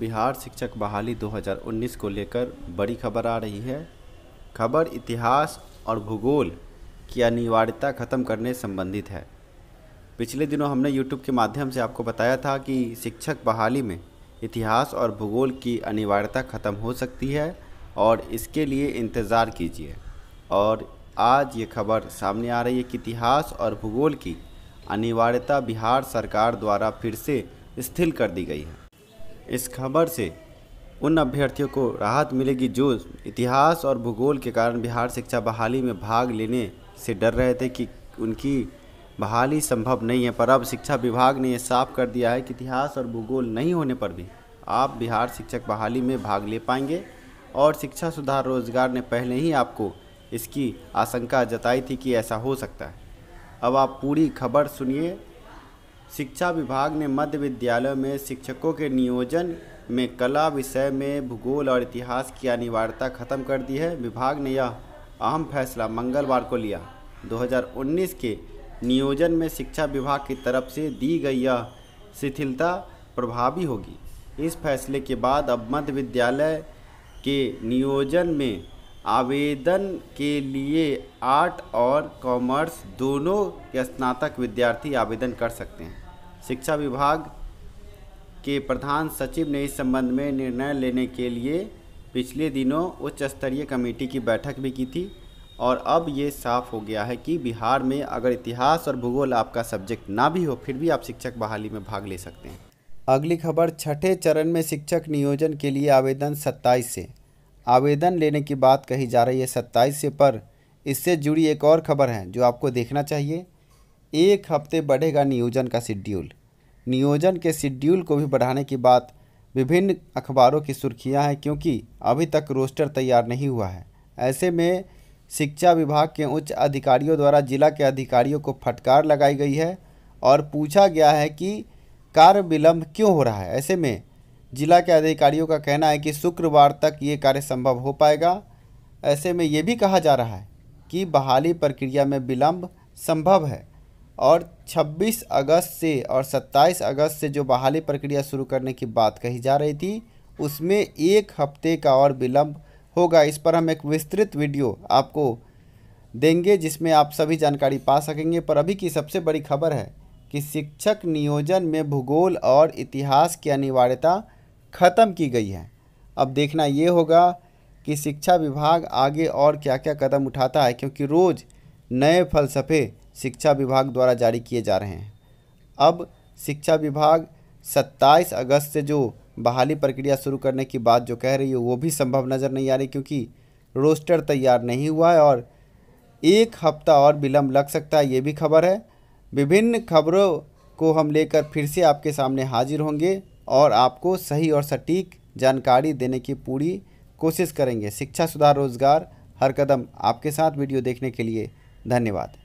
बिहार शिक्षक बहाली 2019 को लेकर बड़ी खबर आ रही है खबर इतिहास और भूगोल की अनिवार्यता खत्म करने संबंधित है पिछले दिनों हमने YouTube के माध्यम से आपको बताया था कि शिक्षक बहाली में इतिहास और भूगोल की अनिवार्यता खत्म हो सकती है और इसके लिए इंतज़ार कीजिए और आज ये खबर सामने आ रही है कि इतिहास और भूगोल की अनिवार्यता बिहार सरकार द्वारा फिर से स्थिर कर दी गई है इस खबर से उन अभ्यर्थियों को राहत मिलेगी जो इतिहास और भूगोल के कारण बिहार शिक्षा बहाली में भाग लेने से डर रहे थे कि उनकी बहाली संभव नहीं है पर अब शिक्षा विभाग ने यह साफ कर दिया है कि इतिहास और भूगोल नहीं होने पर भी आप बिहार शिक्षक बहाली में भाग ले पाएंगे और शिक्षा सुधार रोजगार ने पहले ही आपको इसकी आशंका जताई थी कि ऐसा हो सकता है अब आप पूरी खबर सुनिए शिक्षा विभाग ने मध्य विद्यालयों में शिक्षकों के नियोजन में कला विषय में भूगोल और इतिहास की अनिवार्यता खत्म कर दी है विभाग ने यह अहम फैसला मंगलवार को लिया 2019 के नियोजन में शिक्षा विभाग की तरफ से दी गई यह शिथिलता प्रभावी होगी इस फैसले के बाद अब मध्य विद्यालय के नियोजन में आवेदन के लिए आर्ट और कॉमर्स दोनों स्नातक विद्यार्थी आवेदन कर सकते हैं शिक्षा विभाग के प्रधान सचिव ने इस संबंध में निर्णय लेने के लिए पिछले दिनों उच्च स्तरीय कमेटी की बैठक भी की थी और अब ये साफ हो गया है कि बिहार में अगर इतिहास और भूगोल आपका सब्जेक्ट ना भी हो फिर भी आप शिक्षक बहाली में भाग ले सकते हैं अगली खबर छठे चरण में शिक्षक नियोजन के लिए आवेदन 27 से आवेदन लेने की बात कही जा रही है सत्ताईस से पर इससे जुड़ी एक और खबर है जो आपको देखना चाहिए एक हफ्ते बढ़ेगा नियोजन का शेड्यूल नियोजन के शेड्यूल को भी बढ़ाने की बात विभिन्न अखबारों की सुर्खियां हैं क्योंकि अभी तक रोस्टर तैयार नहीं हुआ है ऐसे में शिक्षा विभाग के उच्च अधिकारियों द्वारा जिला के अधिकारियों को फटकार लगाई गई है और पूछा गया है कि कार्य विलम्ब क्यों हो रहा है ऐसे में जिला के अधिकारियों का कहना है कि शुक्रवार तक ये कार्य संभव हो पाएगा ऐसे में ये भी कहा जा रहा है कि बहाली प्रक्रिया में विलम्ब संभव है और 26 अगस्त से और 27 अगस्त से जो बहाली प्रक्रिया शुरू करने की बात कही जा रही थी उसमें एक हफ्ते का और विलम्ब होगा इस पर हम एक विस्तृत वीडियो आपको देंगे जिसमें आप सभी जानकारी पा सकेंगे पर अभी की सबसे बड़ी खबर है कि शिक्षक नियोजन में भूगोल और इतिहास की अनिवार्यता ख़त्म की गई है अब देखना ये होगा कि शिक्षा विभाग आगे और क्या क्या कदम उठाता है क्योंकि रोज़ नए फलसफे शिक्षा विभाग द्वारा जारी किए जा रहे हैं अब शिक्षा विभाग 27 अगस्त से जो बहाली प्रक्रिया शुरू करने की बात जो कह रही है वो भी संभव नज़र नहीं आ रही क्योंकि रोस्टर तैयार नहीं हुआ है और एक हफ्ता और विलम्ब लग सकता है ये भी खबर है विभिन्न खबरों को हम लेकर फिर से आपके सामने हाजिर होंगे और आपको सही और सटीक जानकारी देने की पूरी कोशिश करेंगे शिक्षा सुधार रोजगार हर कदम आपके साथ वीडियो देखने के लिए धन्यवाद